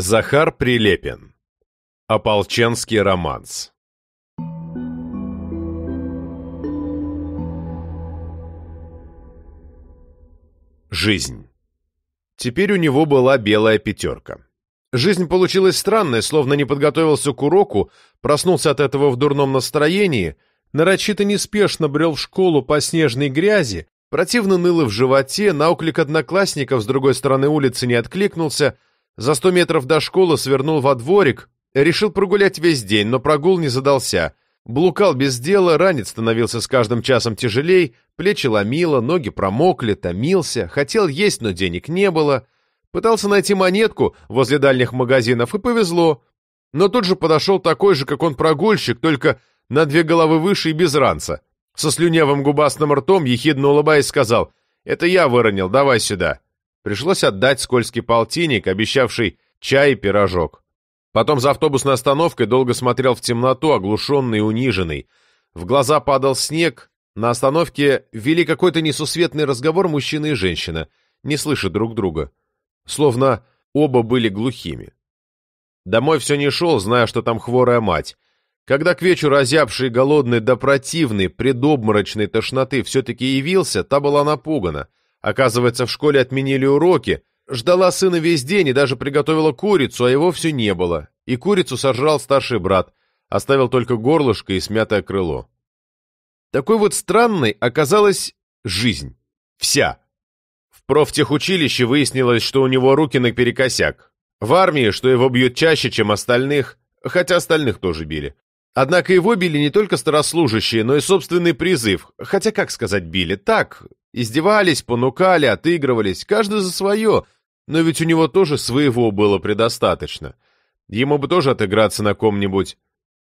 Захар Прилепин. Ополченский романс. Жизнь. Теперь у него была белая пятерка. Жизнь получилась странная, словно не подготовился к уроку, проснулся от этого в дурном настроении, нарочито неспешно брел в школу по снежной грязи, противно ныло в животе, на оклик одноклассников с другой стороны улицы не откликнулся — за сто метров до школы свернул во дворик, решил прогулять весь день, но прогул не задался. Блукал без дела, ранец становился с каждым часом тяжелей, плечи ломило, ноги промокли, томился, хотел есть, но денег не было. Пытался найти монетку возле дальних магазинов, и повезло. Но тут же подошел такой же, как он прогульщик, только на две головы выше и без ранца. Со слюнявым губастым ртом, ехидно улыбаясь, сказал «Это я выронил, давай сюда». Пришлось отдать скользкий полтинник, обещавший чай и пирожок. Потом за автобусной остановкой долго смотрел в темноту, оглушенный и униженный. В глаза падал снег. На остановке вели какой-то несусветный разговор мужчина и женщина, не слыша друг друга. Словно оба были глухими. Домой все не шел, зная, что там хворая мать. Когда к вечеру озябший, голодный да противный, предобморочной тошноты все-таки явился, та была напугана. Оказывается, в школе отменили уроки, ждала сына весь день и даже приготовила курицу, а его все не было. И курицу сожрал старший брат, оставил только горлышко и смятое крыло. Такой вот странной оказалась жизнь. Вся. В профтехучилище выяснилось, что у него руки наперекосяк. В армии, что его бьют чаще, чем остальных, хотя остальных тоже били. Однако его били не только старослужащие, но и собственный призыв, хотя, как сказать, били, так, Издевались, понукали, отыгрывались, каждый за свое, но ведь у него тоже своего было предостаточно. Ему бы тоже отыграться на ком-нибудь.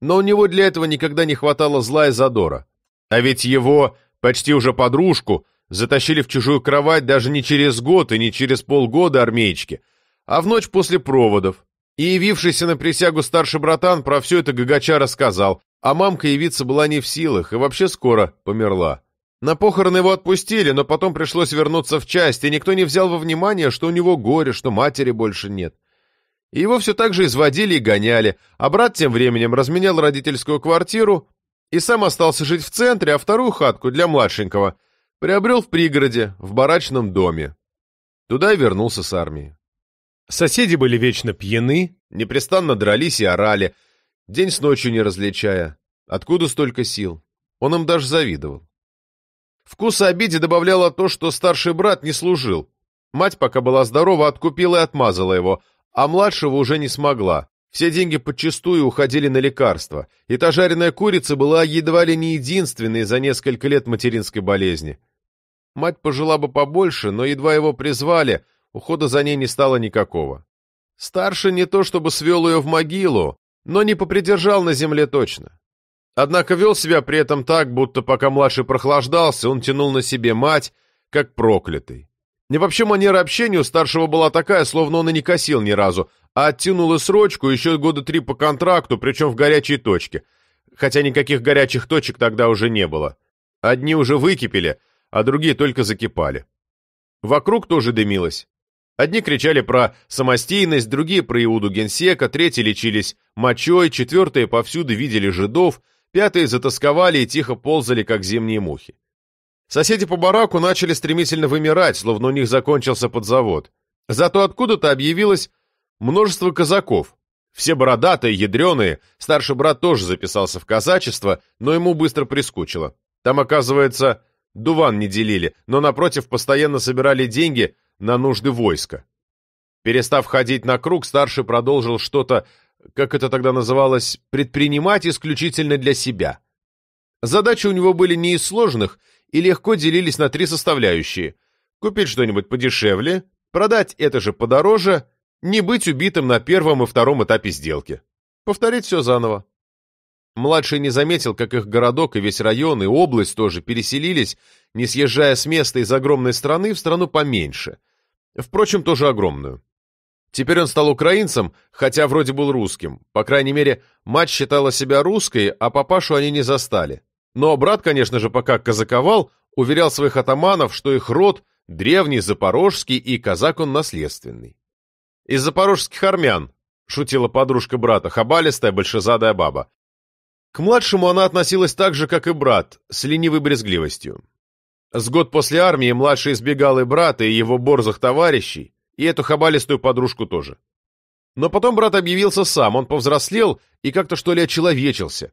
Но у него для этого никогда не хватало зла и задора. А ведь его, почти уже подружку, затащили в чужую кровать даже не через год и не через полгода армеечки, а в ночь после проводов. И явившийся на присягу старший братан про все это Гагача рассказал, а мамка явиться была не в силах и вообще скоро померла. На похороны его отпустили, но потом пришлось вернуться в часть, и никто не взял во внимание, что у него горе, что матери больше нет. И его все так же изводили и гоняли, а брат тем временем разменял родительскую квартиру и сам остался жить в центре, а вторую хатку для младшенького приобрел в пригороде, в барачном доме. Туда и вернулся с армии. Соседи были вечно пьяны, непрестанно дрались и орали, день с ночью не различая. Откуда столько сил? Он им даже завидовал. Вкус обиде добавляло то, что старший брат не служил. Мать, пока была здорова, откупила и отмазала его, а младшего уже не смогла. Все деньги подчистую уходили на лекарства, и та жареная курица была едва ли не единственной за несколько лет материнской болезни. Мать пожила бы побольше, но едва его призвали, ухода за ней не стало никакого. Старший не то чтобы свел ее в могилу, но не попридержал на земле точно. Однако вел себя при этом так, будто пока младший прохлаждался, он тянул на себе мать, как проклятый. И вообще манера общения у старшего была такая, словно он и не косил ни разу, а оттянул и срочку еще года три по контракту, причем в горячей точке. Хотя никаких горячих точек тогда уже не было. Одни уже выкипели, а другие только закипали. Вокруг тоже дымилось. Одни кричали про самостийность, другие про Иуду Генсека, третьи лечились мочой, четвертые повсюду видели жидов — Пятые затасковали и тихо ползали, как зимние мухи. Соседи по бараку начали стремительно вымирать, словно у них закончился подзавод. Зато откуда-то объявилось множество казаков. Все бородатые, ядреные, старший брат тоже записался в казачество, но ему быстро прискучило. Там, оказывается, дуван не делили, но напротив постоянно собирали деньги на нужды войска. Перестав ходить на круг, старший продолжил что-то как это тогда называлось, предпринимать исключительно для себя. Задачи у него были не из сложных и легко делились на три составляющие. Купить что-нибудь подешевле, продать это же подороже, не быть убитым на первом и втором этапе сделки. Повторить все заново. Младший не заметил, как их городок и весь район, и область тоже переселились, не съезжая с места из огромной страны в страну поменьше. Впрочем, тоже огромную. Теперь он стал украинцем, хотя вроде был русским. По крайней мере, мать считала себя русской, а папашу они не застали. Но брат, конечно же, пока казаковал, уверял своих атаманов, что их род древний, запорожский, и казак он наследственный. «Из запорожских армян», — шутила подружка брата, хабалистая, большезадая баба. К младшему она относилась так же, как и брат, с ленивой брезгливостью. С год после армии младший избегал и брата, и его борзых товарищей, и эту хабалистую подружку тоже. Но потом брат объявился сам, он повзрослел и как-то что ли очеловечился.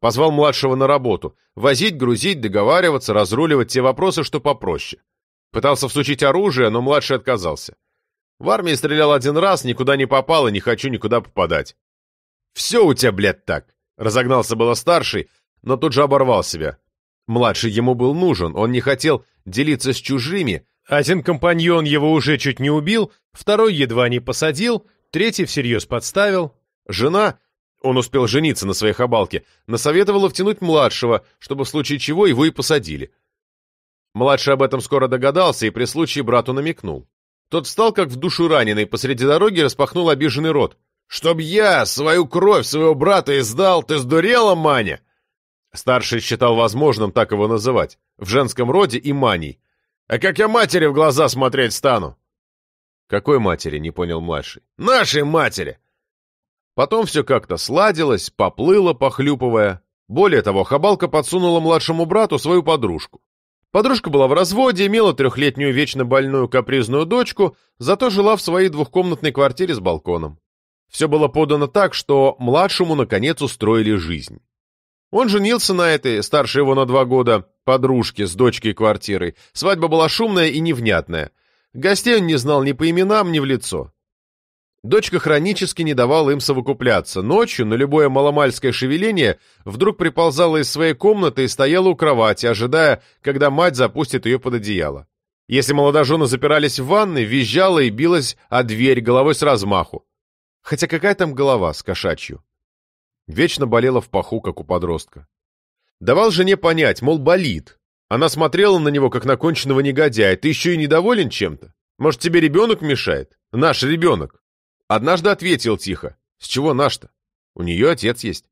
Позвал младшего на работу, возить, грузить, договариваться, разруливать те вопросы, что попроще. Пытался всучить оружие, но младший отказался. В армии стрелял один раз, никуда не попал и не хочу никуда попадать. «Все у тебя, блядь, так!» Разогнался было старший, но тут же оборвал себя. Младший ему был нужен, он не хотел делиться с чужими, один компаньон его уже чуть не убил, второй едва не посадил, третий всерьез подставил. Жена, он успел жениться на своей хабалке, насоветовала втянуть младшего, чтобы в случае чего его и посадили. Младший об этом скоро догадался и при случае брату намекнул. Тот встал, как в душу раненый, посреди дороги распахнул обиженный рот. «Чтоб я свою кровь своего брата издал, ты сдурела, Маня?» Старший считал возможным так его называть, в женском роде и Маней, а как я матери в глаза смотреть стану?» «Какой матери?» — не понял младший. «Нашей матери!» Потом все как-то сладилось, поплыло, похлюпывая. Более того, Хабалка подсунула младшему брату свою подружку. Подружка была в разводе, имела трехлетнюю вечно больную капризную дочку, зато жила в своей двухкомнатной квартире с балконом. Все было подано так, что младшему, наконец, устроили жизнь. Он женился на этой, старше его на два года, подружке с дочкой квартиры. Свадьба была шумная и невнятная. Гостей он не знал ни по именам, ни в лицо. Дочка хронически не давала им совокупляться. Ночью на любое маломальское шевеление вдруг приползала из своей комнаты и стояла у кровати, ожидая, когда мать запустит ее под одеяло. Если молодожены запирались в ванной, визжала и билась о дверь головой с размаху. Хотя какая там голова с кошачью? Вечно болела в паху, как у подростка. Давал жене понять, мол, болит. Она смотрела на него, как на конченного негодяя. Ты еще и недоволен чем-то? Может, тебе ребенок мешает? Наш ребенок. Однажды ответил тихо. С чего наш-то? У нее отец есть.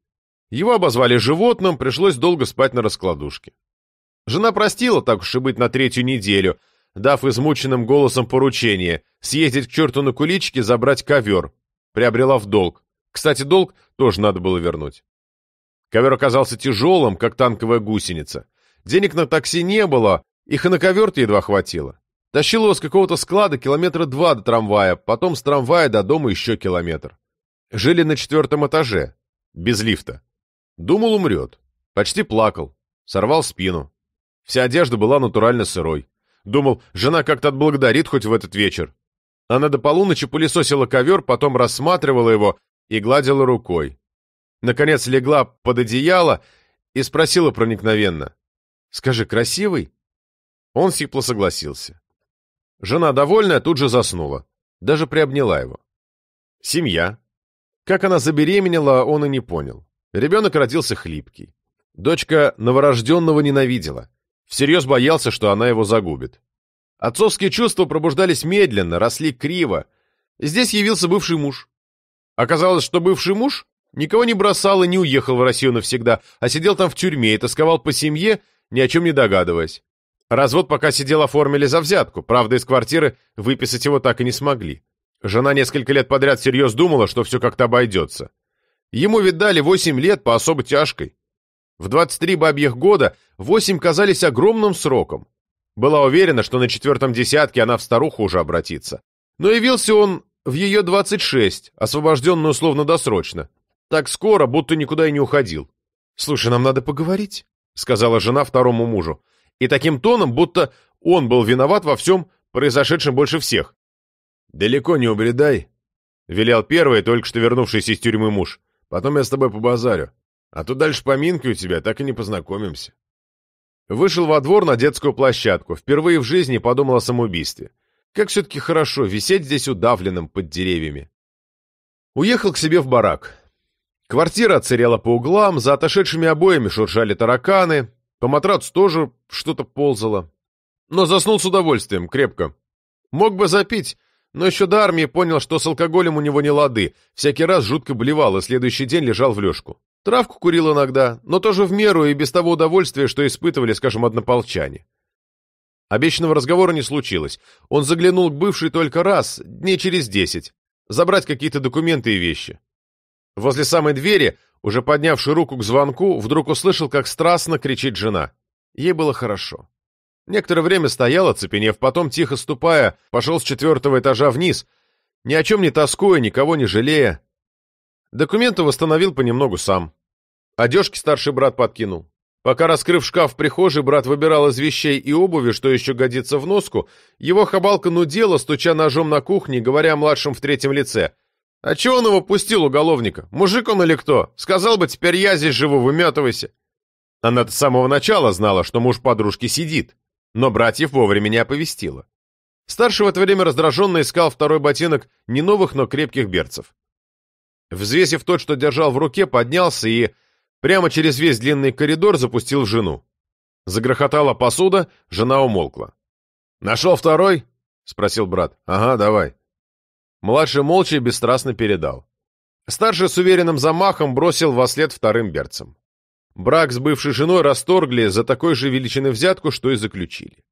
Его обозвали животным, пришлось долго спать на раскладушке. Жена простила, так уж и быть, на третью неделю, дав измученным голосом поручение съездить к черту на куличке забрать ковер. Приобрела в долг. Кстати, долг тоже надо было вернуть. Ковер оказался тяжелым, как танковая гусеница. Денег на такси не было, их и на ковер едва хватило. Тащил его с какого-то склада километра два до трамвая, потом с трамвая до дома еще километр. Жили на четвертом этаже, без лифта. Думал, умрет. Почти плакал. Сорвал спину. Вся одежда была натурально сырой. Думал, жена как-то отблагодарит хоть в этот вечер. Она до полуночи пылесосила ковер, потом рассматривала его, и гладила рукой. Наконец легла под одеяло и спросила проникновенно. «Скажи, красивый?» Он сипло согласился. Жена, довольная, тут же заснула. Даже приобняла его. Семья. Как она забеременела, он и не понял. Ребенок родился хлипкий. Дочка новорожденного ненавидела. Всерьез боялся, что она его загубит. Отцовские чувства пробуждались медленно, росли криво. Здесь явился бывший муж. Оказалось, что бывший муж никого не бросал и не уехал в Россию навсегда, а сидел там в тюрьме и тосковал по семье, ни о чем не догадываясь. Развод пока сидел оформили за взятку, правда, из квартиры выписать его так и не смогли. Жена несколько лет подряд всерьез думала, что все как-то обойдется. Ему ведь дали 8 лет по особо тяжкой. В 23 бабьих года 8 казались огромным сроком. Была уверена, что на четвертом десятке она в старуху уже обратится. Но явился он в ее 26, освобожденную условно-досрочно. Так скоро, будто никуда и не уходил. «Слушай, нам надо поговорить», — сказала жена второму мужу. И таким тоном, будто он был виноват во всем произошедшем больше всех. «Далеко не убредай», — велел первый, только что вернувшийся из тюрьмы муж. «Потом я с тобой побазарю. А то дальше поминки у тебя, так и не познакомимся». Вышел во двор на детскую площадку. Впервые в жизни подумал о самоубийстве. Как все-таки хорошо висеть здесь удавленным под деревьями. Уехал к себе в барак. Квартира отсырела по углам, за отошедшими обоями шуршали тараканы, по матрацу тоже что-то ползало. Но заснул с удовольствием, крепко. Мог бы запить, но еще до армии понял, что с алкоголем у него не лады, всякий раз жутко блевал и следующий день лежал в лёжку. Травку курил иногда, но тоже в меру и без того удовольствия, что испытывали, скажем, однополчане. Обещанного разговора не случилось. Он заглянул к бывшей только раз, дней через десять, забрать какие-то документы и вещи. Возле самой двери, уже поднявший руку к звонку, вдруг услышал, как страстно кричит жена. Ей было хорошо. Некоторое время стоял, оцепенев, потом, тихо ступая, пошел с четвертого этажа вниз, ни о чем не тоскуя, никого не жалея. Документы восстановил понемногу сам. Одежки старший брат подкинул. Пока, раскрыв шкаф в прихожей, брат выбирал из вещей и обуви, что еще годится в носку, его хабалка нудела, стуча ножом на кухне, говоря младшим в третьем лице. «А чего он его пустил, уголовника? Мужик он или кто? Сказал бы, теперь я здесь живу, выметывайся!» Она-то с самого начала знала, что муж подружки сидит, но братьев вовремя не оповестила. Старший в это время раздраженно искал второй ботинок не новых, но крепких берцев. Взвесив тот, что держал в руке, поднялся и Прямо через весь длинный коридор запустил в жену. Загрохотала посуда, жена умолкла. «Нашел второй?» — спросил брат. «Ага, давай». Младший молча и бесстрастно передал. Старший с уверенным замахом бросил во след вторым берцем. Брак с бывшей женой расторгли за такой же величины взятку, что и заключили.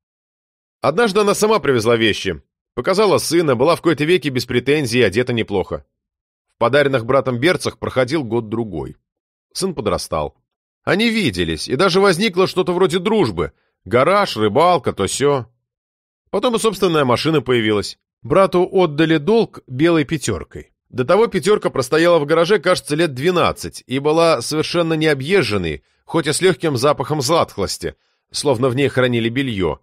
Однажды она сама привезла вещи, показала сына, была в кои-то веке без претензий одета неплохо. В подаренных братом берцах проходил год-другой. Сын подрастал. Они виделись, и даже возникло что-то вроде дружбы. Гараж, рыбалка, то все. Потом и собственная машина появилась. Брату отдали долг белой пятеркой. До того пятерка простояла в гараже, кажется, лет 12 и была совершенно необъезженной, хоть и с легким запахом затхлости, словно в ней хранили белье.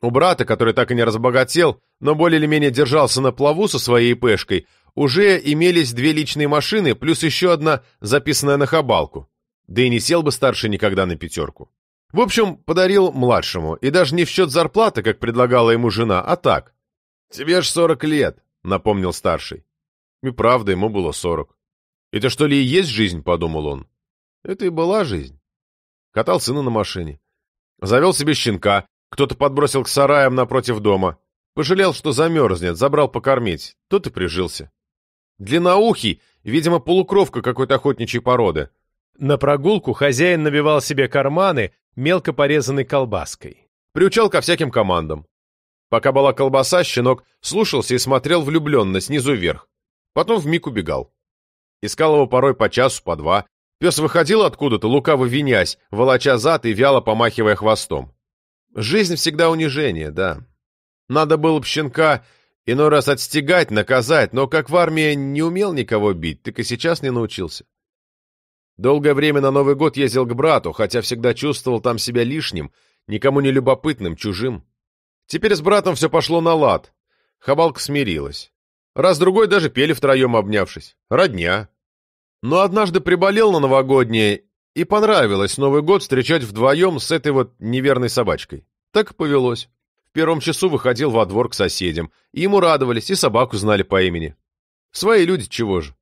У брата, который так и не разбогател, но более или менее держался на плаву со своей пешкой, уже имелись две личные машины, плюс еще одна, записанная на хабалку. Да и не сел бы старший никогда на пятерку. В общем, подарил младшему, и даже не в счет зарплаты, как предлагала ему жена, а так. «Тебе ж сорок лет», — напомнил старший. И правда, ему было сорок. «Это что ли и есть жизнь?» — подумал он. Это и была жизнь. Катал сына на машине. Завел себе щенка, кто-то подбросил к сараям напротив дома. Пожалел, что замерзнет, забрал покормить. Тут и прижился. Длинноухий, видимо, полукровка какой-то охотничьей породы. На прогулку хозяин набивал себе карманы мелко порезанной колбаской. Приучал ко всяким командам. Пока была колбаса, щенок слушался и смотрел влюбленно, снизу вверх. Потом вмиг убегал. Искал его порой по часу, по два. Пес выходил откуда-то, лукаво винясь, волоча зад и вяло помахивая хвостом. Жизнь всегда унижение, да. Надо было б щенка Иной раз отстегать, наказать, но как в армии не умел никого бить, так и сейчас не научился. Долгое время на Новый год ездил к брату, хотя всегда чувствовал там себя лишним, никому не любопытным, чужим. Теперь с братом все пошло на лад. Хабалка смирилась. Раз-другой даже пели втроем, обнявшись. Родня. Но однажды приболел на новогоднее, и понравилось Новый год встречать вдвоем с этой вот неверной собачкой. Так и повелось первом часу выходил во двор к соседям, и ему радовались, и собаку знали по имени. Свои люди чего же.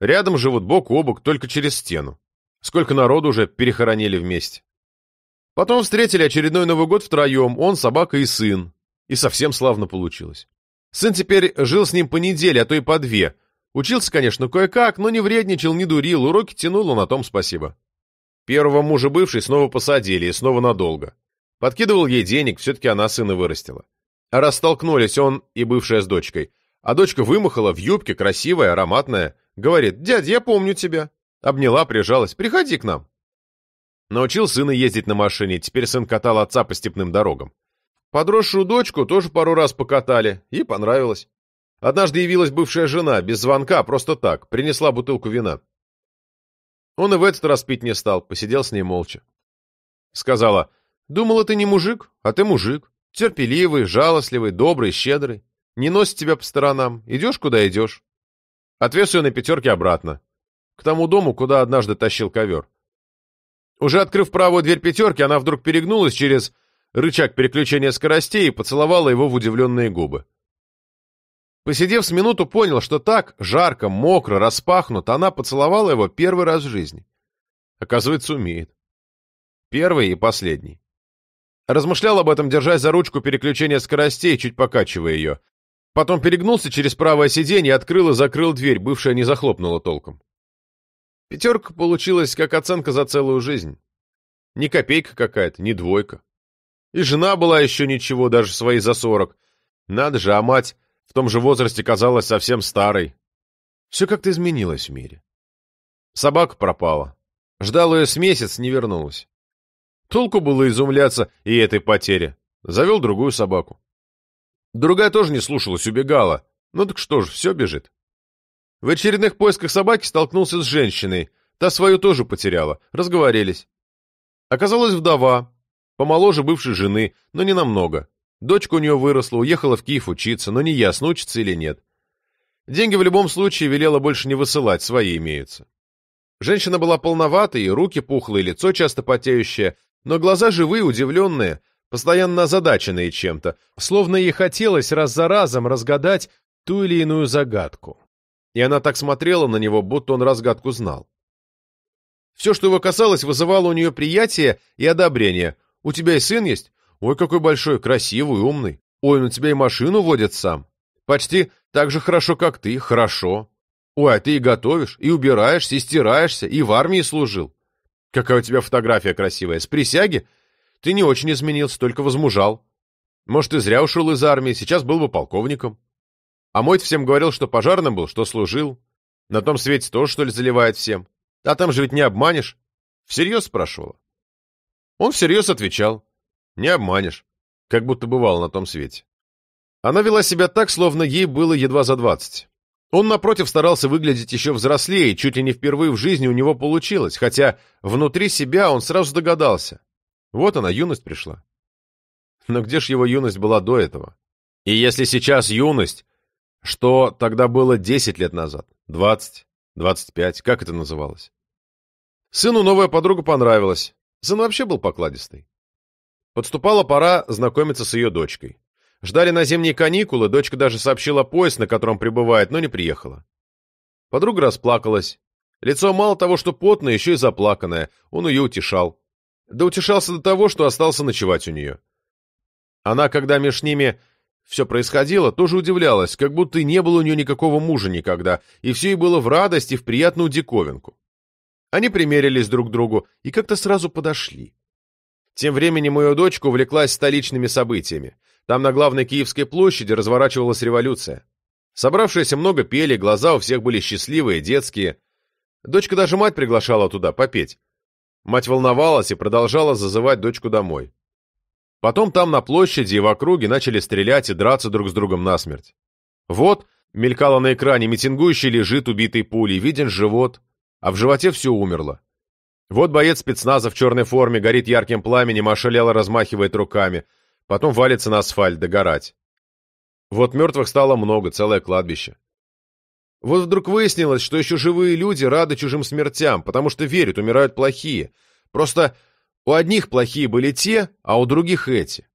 Рядом живут бок о бок, только через стену. Сколько народу уже перехоронили вместе. Потом встретили очередной Новый год втроем, он, собака и сын. И совсем славно получилось. Сын теперь жил с ним по неделе, а то и по две. Учился, конечно, кое-как, но не вредничал, не дурил, уроки тянул, на том спасибо. Первого мужа бывший снова посадили, и снова надолго. Подкидывал ей денег, все-таки она сына вырастила. Растолкнулись он и бывшая с дочкой. А дочка вымахала в юбке, красивая, ароматная. Говорит, дядя, я помню тебя. Обняла, прижалась, приходи к нам. Научил сына ездить на машине, теперь сын катал отца по степным дорогам. Подросшую дочку тоже пару раз покатали, ей понравилось. Однажды явилась бывшая жена, без звонка, а просто так, принесла бутылку вина. Он и в этот раз пить не стал, посидел с ней молча. Сказала, Думала, ты не мужик, а ты мужик. Терпеливый, жалостливый, добрый, щедрый. Не носит тебя по сторонам. Идешь, куда идешь. Отвез ее на пятерке обратно. К тому дому, куда однажды тащил ковер. Уже открыв правую дверь пятерки, она вдруг перегнулась через рычаг переключения скоростей и поцеловала его в удивленные губы. Посидев с минуту, понял, что так, жарко, мокро, распахнуто, она поцеловала его первый раз в жизни. Оказывается, умеет. Первый и последний. Размышлял об этом, держась за ручку переключения скоростей, чуть покачивая ее. Потом перегнулся через правое сиденье, открыл и закрыл дверь, бывшая не захлопнула толком. Пятерка получилась как оценка за целую жизнь. Не копейка какая-то, не двойка. И жена была еще ничего, даже свои за сорок. Надо же, а мать в том же возрасте казалась совсем старой. Все как-то изменилось в мире. Собака пропала. Ждал ее с месяц, не вернулась. Толку было изумляться и этой потере. Завел другую собаку. Другая тоже не слушалась, убегала. Ну так что ж, все бежит. В очередных поисках собаки столкнулся с женщиной. Та свою тоже потеряла. Разговорились. Оказалась вдова. Помоложе бывшей жены, но не намного. Дочка у нее выросла, уехала в Киев учиться, но не ясно, учится или нет. Деньги в любом случае велела больше не высылать, свои имеются. Женщина была полноватой, руки пухлые, лицо часто потеющее, но глаза живые, удивленные, постоянно озадаченные чем-то, словно ей хотелось раз за разом разгадать ту или иную загадку. И она так смотрела на него, будто он разгадку знал. Все, что его касалось, вызывало у нее приятие и одобрение. «У тебя и сын есть? Ой, какой большой, красивый, умный. Ой, он у тебя и машину водит сам. Почти так же хорошо, как ты, хорошо. Ой, а ты и готовишь, и убираешься, и стираешься, и в армии служил. Какая у тебя фотография красивая. С присяги? Ты не очень изменился, только возмужал. Может, и зря ушел из армии, сейчас был бы полковником. А мой всем говорил, что пожарным был, что служил. На том свете тоже, что ли, заливает всем. А там же ведь не обманешь. Всерьез спрашивала. Он всерьез отвечал. Не обманешь. Как будто бывал на том свете. Она вела себя так, словно ей было едва за двадцать. Он, напротив, старался выглядеть еще взрослее, чуть ли не впервые в жизни у него получилось, хотя внутри себя он сразу догадался. Вот она, юность пришла. Но где ж его юность была до этого? И если сейчас юность, что тогда было 10 лет назад? 20? 25? Как это называлось? Сыну новая подруга понравилась. Сын вообще был покладистый. Подступала пора знакомиться с ее дочкой. Ждали на зимние каникулы, дочка даже сообщила поезд, на котором прибывает, но не приехала. Подруга расплакалась. Лицо мало того, что потное, еще и заплаканное. Он ее утешал. Да утешался до того, что остался ночевать у нее. Она, когда меж ними все происходило, тоже удивлялась, как будто и не было у нее никакого мужа никогда, и все ей было в радость и в приятную диковинку. Они примерились друг к другу и как-то сразу подошли. Тем временем ее дочка увлеклась столичными событиями. Там на главной Киевской площади разворачивалась революция. Собравшиеся много пели, глаза у всех были счастливые, детские. Дочка даже мать приглашала туда попеть. Мать волновалась и продолжала зазывать дочку домой. Потом там на площади и в округе начали стрелять и драться друг с другом насмерть. Вот, мелькало на экране, митингующий лежит убитый пулей, виден живот, а в животе все умерло. Вот боец спецназа в черной форме горит ярким пламенем, а шалело размахивает руками – потом валится на асфальт, догорать. Вот мертвых стало много, целое кладбище. Вот вдруг выяснилось, что еще живые люди рады чужим смертям, потому что верят, умирают плохие. Просто у одних плохие были те, а у других эти.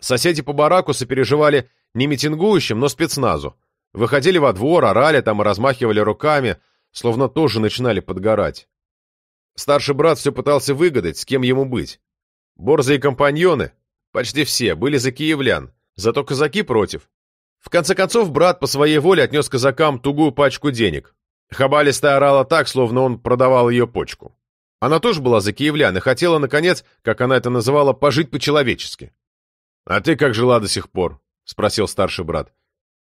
Соседи по бараку сопереживали не митингующим, но спецназу. Выходили во двор, орали там и размахивали руками, словно тоже начинали подгорать. Старший брат все пытался выгадать, с кем ему быть. Борзые компаньоны, Почти все были за киевлян, зато казаки против. В конце концов, брат по своей воле отнес казакам тугую пачку денег. Хабалистая орала так, словно он продавал ее почку. Она тоже была за киевлян и хотела, наконец, как она это называла, пожить по-человечески. «А ты как жила до сих пор?» — спросил старший брат.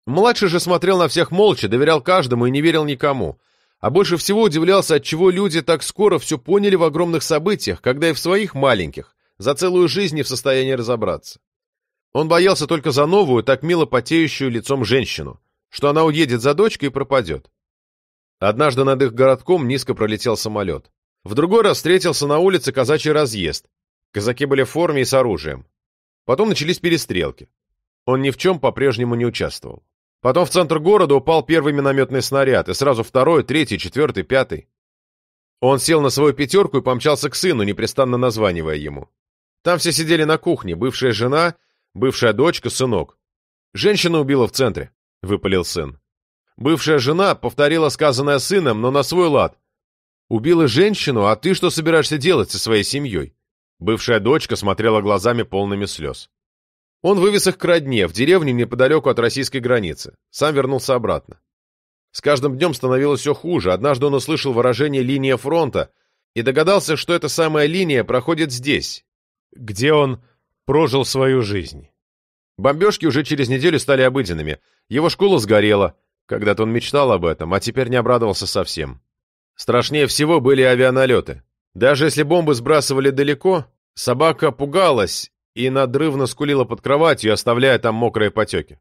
Младший же смотрел на всех молча, доверял каждому и не верил никому. А больше всего удивлялся, отчего люди так скоро все поняли в огромных событиях, когда и в своих маленьких, за целую жизнь не в состоянии разобраться. Он боялся только за новую, так мило потеющую лицом женщину, что она уедет за дочкой и пропадет. Однажды над их городком низко пролетел самолет. В другой раз встретился на улице казачий разъезд. Казаки были в форме и с оружием. Потом начались перестрелки. Он ни в чем по-прежнему не участвовал. Потом в центр города упал первый минометный снаряд, и сразу второй, третий, четвертый, пятый. Он сел на свою пятерку и помчался к сыну, непрестанно названивая ему. Там все сидели на кухне, бывшая жена, бывшая дочка, сынок. Женщина убила в центре, — выпалил сын. Бывшая жена повторила сказанное сыном, но на свой лад. Убила женщину, а ты что собираешься делать со своей семьей? Бывшая дочка смотрела глазами полными слез. Он вывез их к родне, в деревню неподалеку от российской границы. Сам вернулся обратно. С каждым днем становилось все хуже. Однажды он услышал выражение «линия фронта» и догадался, что эта самая линия проходит здесь, где он прожил свою жизнь. Бомбежки уже через неделю стали обыденными. Его школа сгорела. Когда-то он мечтал об этом, а теперь не обрадовался совсем. Страшнее всего были авианалеты. Даже если бомбы сбрасывали далеко, собака пугалась и надрывно скулила под кроватью, оставляя там мокрые потеки.